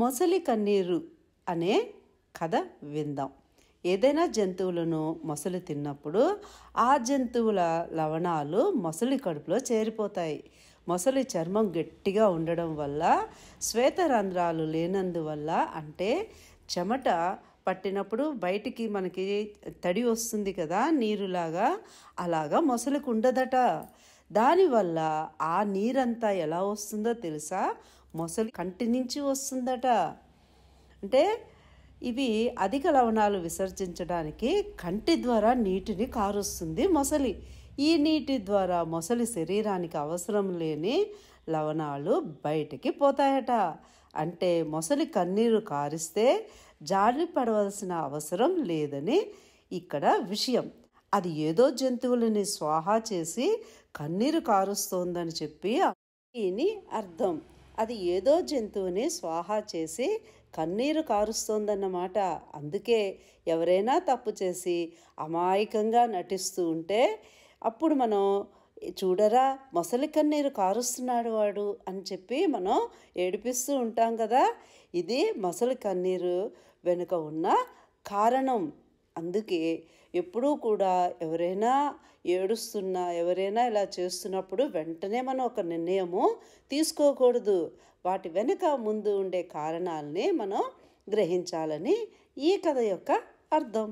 మొసలి కన్నీరు అనే కథ విందాం ఏదైనా జంతువులను మొసలి తిన్నప్పుడు ఆ జంతువుల లవణాలు మొసలి కడుపులో చేరిపోతాయి మొసలి చర్మం గట్టిగా ఉండడం వల్ల శ్వేతరంధ్రాలు లేనందువల్ల అంటే చెమట పట్టినప్పుడు బయటికి మనకి తడి వస్తుంది కదా నీరులాగా అలాగా మొసలికి ఉండదట దానివల్ల ఆ నీరంతా ఎలా వస్తుందో తెలుసా మొసలి కంటి నుంచి వస్తుందట అంటే ఇవి అధిక లవణాలు విసర్జించడానికి కంటి ద్వారా నీటిని కారుస్తుంది మొసలి ఈ నీటి ద్వారా మొసలి శరీరానికి అవసరం లేని లవణాలు బయటికి పోతాయట అంటే మొసలి కన్నీరు కారిస్తే జాలి పడవలసిన అవసరం లేదని ఇక్కడ విషయం అది ఏదో జంతువులని స్వాహా చేసి కన్నీరు కారుస్తోందని చెప్పి అర్థం అది ఏదో జంతువుని స్వాహా చేసి కన్నీరు కారుస్తోందన్నమాట అందుకే ఎవరైనా తప్పు చేసి అమాయకంగా నటిస్తూ ఉంటే అప్పుడు మనం చూడరా మొసలి కన్నీరు కారుస్తున్నాడు వాడు అని చెప్పి మనం ఏడిపిస్తూ ఉంటాం కదా ఇది మొసలి కన్నీరు వెనుక ఉన్న కారణం అందుకే ఎప్పుడూ కూడా ఎవరైనా ఏడుస్తున్నా ఎవరైనా ఇలా చేస్తున్నప్పుడు వెంటనే మనం ఒక నిర్ణయము తీసుకోకూడదు వాటి వెనుక ముందు ఉండే కారణాలని మనం గ్రహించాలని ఈ కథ యొక్క అర్థం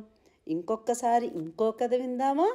ఇంకొకసారి ఇంకో కథ విందామా